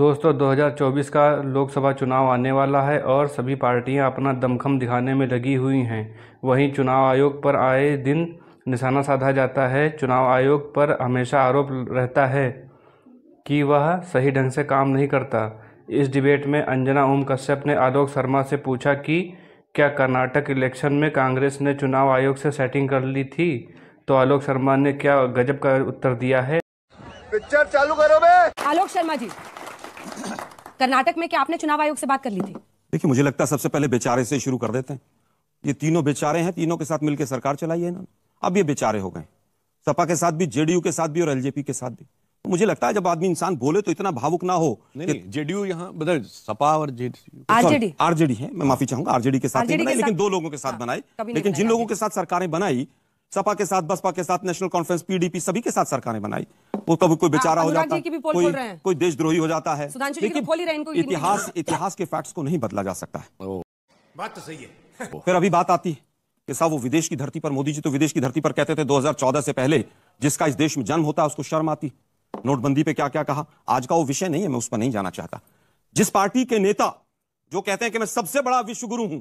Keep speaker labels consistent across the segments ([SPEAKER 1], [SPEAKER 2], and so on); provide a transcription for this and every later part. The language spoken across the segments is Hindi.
[SPEAKER 1] दोस्तों 2024 का लोकसभा चुनाव आने वाला है और सभी पार्टियां अपना दमखम दिखाने में लगी हुई हैं वहीं चुनाव आयोग पर आए दिन निशाना साधा जाता है चुनाव आयोग पर हमेशा आरोप रहता है कि वह सही ढंग से काम नहीं करता इस डिबेट में अंजना ओम कश्यप ने आलोक शर्मा से पूछा कि क्या कर्नाटक इलेक्शन में कांग्रेस ने चुनाव आयोग से सेटिंग कर ली थी तो आलोक शर्मा ने क्या गजब का उत्तर दिया है पिक्चर चालू करो बे आलोक शर्मा जी कर्नाटक में क्या आपने चुनाव आयोग से बात कर ली थी देखिए मुझे लगता है सबसे पहले बेचारे से शुरू कर देते हैं ये तीनों बेचारे हैं तीनों के साथ मिलकर सरकार चलाई है इन्होंने अब ये बेचारे हो गए सपा के साथ भी जेडीयू के साथ भी और एलजेपी के साथ भी तो मुझे लगता है जब आदमी इंसान बोले तो इतना भावुक ना हो जेडीयू यहाँ बदल सपा और
[SPEAKER 2] आरजेडी आरजेडी है मैं माफी चाहूंगा आरजेडी के साथ बनाई लेकिन दो
[SPEAKER 1] लोगों के साथ हाँ, बनाई लेकिन जिन लोगों के साथ सरकारें बनाई सपा के साथ बसपा के साथ नेशनल कॉन्फ्रेंस पीडीपी सभी के साथ सरकारें बनाई वो कभी कोई हाँ, बेचारा हो जाता है कोई कोई देशद्रोही हो जाता है लेकिन इतिहास इतिहास के फैक्ट्स को नहीं बदला जा सकता है बात तो सही है फिर अभी बात आती है कि साहब वो विदेश की धरती पर मोदी जी तो विदेश की धरती पर कहते थे 2014 से पहले जिसका इस देश में जन्म होता है उसको शर्म आती नोटबंदी पे क्या क्या कहा आज का वो विषय नहीं है मैं उस पर नहीं जाना चाहता जिस पार्टी के नेता जो कहते हैं कि मैं सबसे बड़ा विश्वगुरु हूं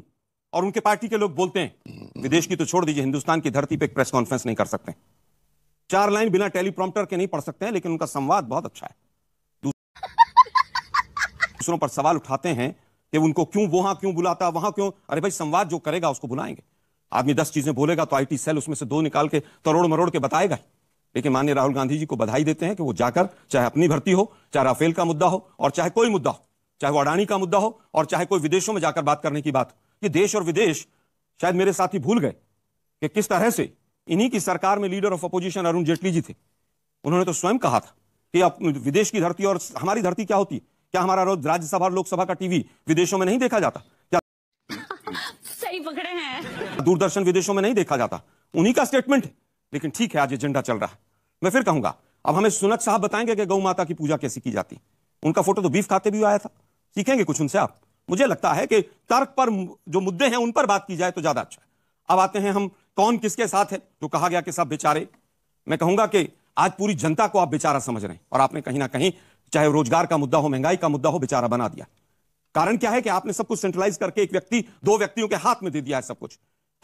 [SPEAKER 1] और उनके पार्टी के लोग बोलते हैं विदेश की तो छोड़ दीजिए हिंदुस्तान की धरती पे एक प्रेस कॉन्फ्रेंस नहीं कर सकते चार लाइन बिना टेलीप्रॉम्प्टर के नहीं पढ़ सकते हैं लेकिन उनका संवाद बहुत अच्छा है दूसरों पर सवाल उठाते हैं कि उनको क्यों वहां क्यों बुलाता वहां क्यों अरे भाई संवाद जो करेगा उसको बुलाएंगे आदमी दस चीजें बोलेगा तो आईटी सेल उसमें से दो निकाल के करोड़ मरोड़ के बताएगा लेकिन माननीय राहुल गांधी जी को बधाई देते हैं कि वो जाकर चाहे अपनी भर्ती हो चाहे राफेल का मुद्दा हो और चाहे कोई मुद्दा हो चाहे वो अडानी का मुद्दा हो और चाहे कोई विदेशों में जाकर बात करने की बात हो ये देश और विदेश शायद मेरे साथ ही भूल गए कि किस तरह से इन्हीं की सरकार में leader of opposition Arun Jaitley ji थे उन्होंने तो स्वयं कहा था कि विदेश की धरती और हमारी धरती क्या होती क्या हमारा रोज राज्यसभा और लोकसभा का टीवी विदेशों में नहीं देखा जाता क्या सही पकड़े हैं दूरदर्शन विदेशों में नहीं देखा जाता उन्हीं का स्टेटमेंट है लेकिन ठीक है आज एजेंडा चल रहा है मैं फिर कहूंगा अब हमें सुनक साहब बताएंगे कि गौ माता की पूजा कैसी की जाती उनका फोटो तो बीफ खाते भी आया था सीखेंगे कुछ उनसे आप मुझे लगता है कि तर्क पर जो मुद्दे हैं उन पर बात की जाए तो ज्यादा अच्छा है अब आते हैं हम कौन किसके साथ है जो कहा गया कि सब बेचारे मैं कहूंगा कि आज पूरी जनता को आप बेचारा समझ रहे हैं और आपने कहीं ना कहीं चाहे रोजगार का मुद्दा हो महंगाई का मुद्दा हो बेचारा बना दिया कारण क्या है कि आपने सब कुछ सेंट्रलाइज करके एक व्यक्ति दो व्यक्तियों के हाथ में दे दिया है सब कुछ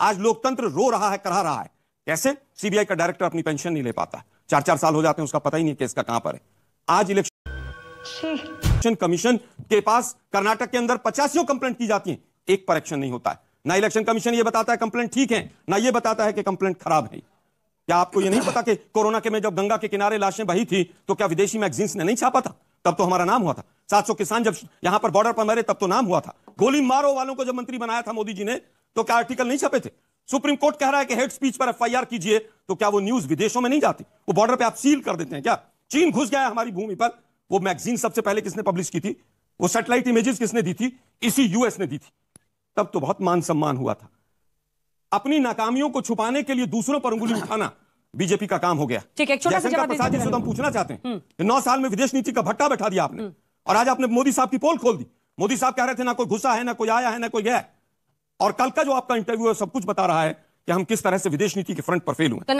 [SPEAKER 1] आज लोकतंत्र रो रहा है करा रहा है कैसे सीबीआई का डायरेक्टर अपनी पेंशन नहीं ले पाता चार चार साल हो जाते हैं उसका पता ही नहीं केस का कहां पर है आज इलेक्शन इलेक्शन कमीशन के पास कर्नाटक के अंदर पचासियों कंप्लेंट की जाती है एक पर एक्शन नहीं होता है ना इलेक्शन कमीशन ये बताता है कंप्लेंट ठीक है ना ये बताता है कि कंप्लेंट खराब है क्या आपको ये नहीं पता कि कोरोना के में जब गंगा के किनारे लाशें बही थी तो क्या विदेशी मैगजीन्स ने नहीं छापा था तब तो हमारा नाम हुआ था 700 किसान जब यहां पर बॉर्डर पर मरे तब तो नाम हुआ था गोली मारो वालों को जब मंत्री बनाया था मोदी जी ने तो क्या आर्टिकल नहीं छपे थे सुप्रीम कोर्ट कह रहा है कि हेड स्पीच पर एफआईआर कीजिए तो क्या वो न्यूज विदेशों में नहीं जाती वो बॉर्डर पे आप सील कर देते हैं क्या चीन घुस गया हमारी भूमि पर वो मैगजीन सबसे पहले किसने पब्लिश की थी वो सैटेलाइट इमेजेस किसने दी थी इसी यूएस ने दी थी तब तो बहुत मान सम्मान हुआ था अपनी नाकामियों को छुपाने के लिए दूसरों पर उंगली उठाना बीजेपी का काम हो गया ठीक है प्रसाद जी से तो हम पूछना चाहते हैं हम्म। नौ साल में विदेश नीति का भट्टा बैठा दिया आपने हम्म। और आज आपने मोदी साहब की पोल खोल दी मोदी साहब कह रहे थे ना कोई घुसा है ना कोई आया है ना कोई गया और कल का जो आपका इंटरव्यू है सब कुछ बता रहा है कि हम किस तरह से विदेश नीति के फ्रंट पर फेल हुए